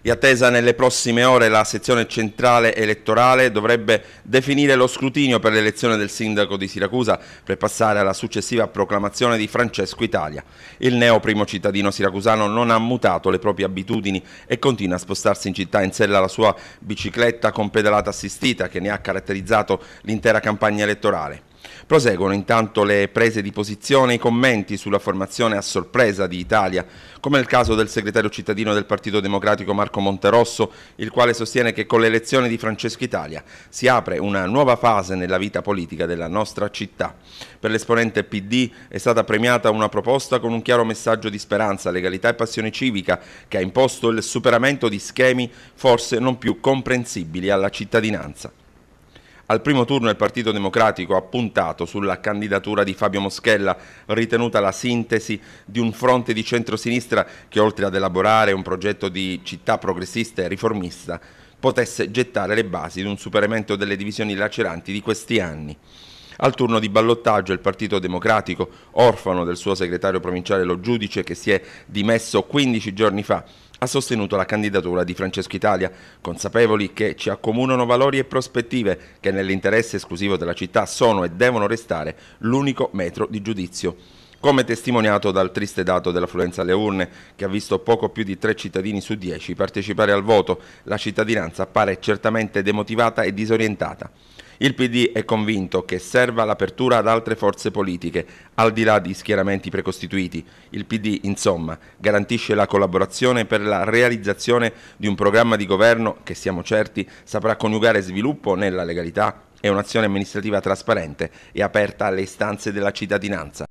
È attesa nelle prossime ore la sezione centrale elettorale dovrebbe definire lo scrutinio per l'elezione del sindaco di Siracusa per passare alla successiva proclamazione di Francesco Italia. Il neo primo cittadino siracusano non ha mutato le proprie abitudini e continua a spostarsi in città in sella alla sua bicicletta con pedalata assistita che ne ha caratterizzato l'intera campagna elettorale. Proseguono intanto le prese di posizione e i commenti sulla formazione a sorpresa di Italia, come nel caso del segretario cittadino del Partito Democratico Marco Monterosso, il quale sostiene che con l'elezione di Francesco Italia si apre una nuova fase nella vita politica della nostra città. Per l'esponente PD è stata premiata una proposta con un chiaro messaggio di speranza, legalità e passione civica che ha imposto il superamento di schemi forse non più comprensibili alla cittadinanza. Al primo turno il Partito Democratico ha puntato sulla candidatura di Fabio Moschella, ritenuta la sintesi di un fronte di centrosinistra che oltre ad elaborare un progetto di città progressista e riformista potesse gettare le basi di un superamento delle divisioni laceranti di questi anni. Al turno di ballottaggio il Partito Democratico, orfano del suo segretario provinciale Lo Giudice che si è dimesso 15 giorni fa, ha sostenuto la candidatura di Francesco Italia, consapevoli che ci accomunano valori e prospettive che nell'interesse esclusivo della città sono e devono restare l'unico metro di giudizio come testimoniato dal triste dato dell'affluenza alle urne, che ha visto poco più di tre cittadini su dieci partecipare al voto, la cittadinanza appare certamente demotivata e disorientata. Il PD è convinto che serva l'apertura ad altre forze politiche, al di là di schieramenti precostituiti. Il PD, insomma, garantisce la collaborazione per la realizzazione di un programma di governo che, siamo certi, saprà coniugare sviluppo nella legalità e un'azione amministrativa trasparente e aperta alle istanze della cittadinanza.